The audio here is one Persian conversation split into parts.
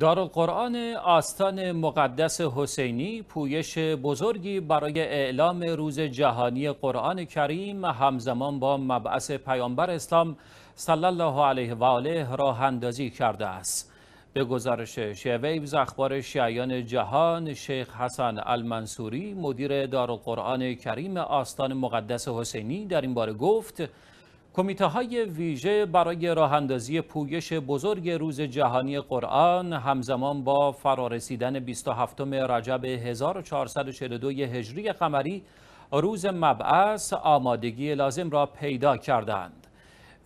دارالقرآن آستان مقدس حسینی پویش بزرگی برای اعلام روز جهانی قرآن کریم همزمان با مبعث پیامبر اسلام صلی الله علیه و آله راه کرده است. به گزارش شیویوز اخبار شیعیان جهان شیخ حسن المنصوری مدیر دارالقرآن کریم آستان مقدس حسینی در این باره گفت کمیته های ویژه برای راه اندازی پویش بزرگ روز جهانی قرآن همزمان با فرارسیدن 27 رجب 1442 هجری قمری روز مبعث آمادگی لازم را پیدا کردند.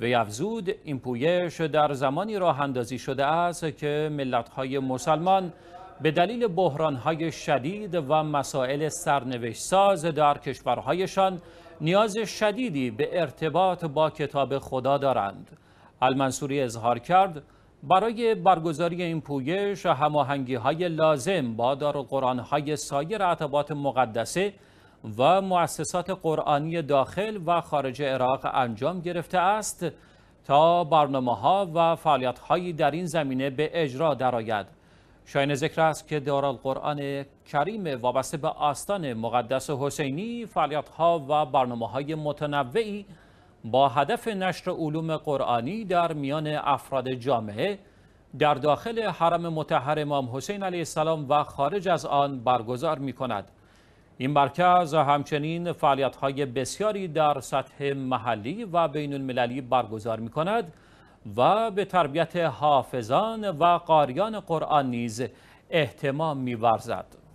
وی افزود این پویش در زمانی راه اندازی شده است که ملت های مسلمان به دلیل بحرانهای شدید و مسائل سرنوشت ساز در کشورهایشان نیاز شدیدی به ارتباط با کتاب خدا دارند. المنصوری اظهار کرد برای برگزاری این پویش هماهنگی های لازم با قرآن های سایر عتبات مقدسه و مؤسسات قرآنی داخل و خارج عراق انجام گرفته است تا برنامه ها و فعالیت هایی در این زمینه به اجرا درآید. شاین ذکر است که دارالقرآن کریم وابسته به آستان مقدس حسینی فعالیت ها و برنامه های متنوعی با هدف نشر علوم قرآنی در میان افراد جامعه در داخل حرم متحر امام حسین علیه السلام و خارج از آن برگزار می کند. این مرکز همچنین فعالیت های بسیاری در سطح محلی و بین المللی برگزار می کند و به تربیت حافظان و قاریان قرآن نیز احتمام می‌ورزد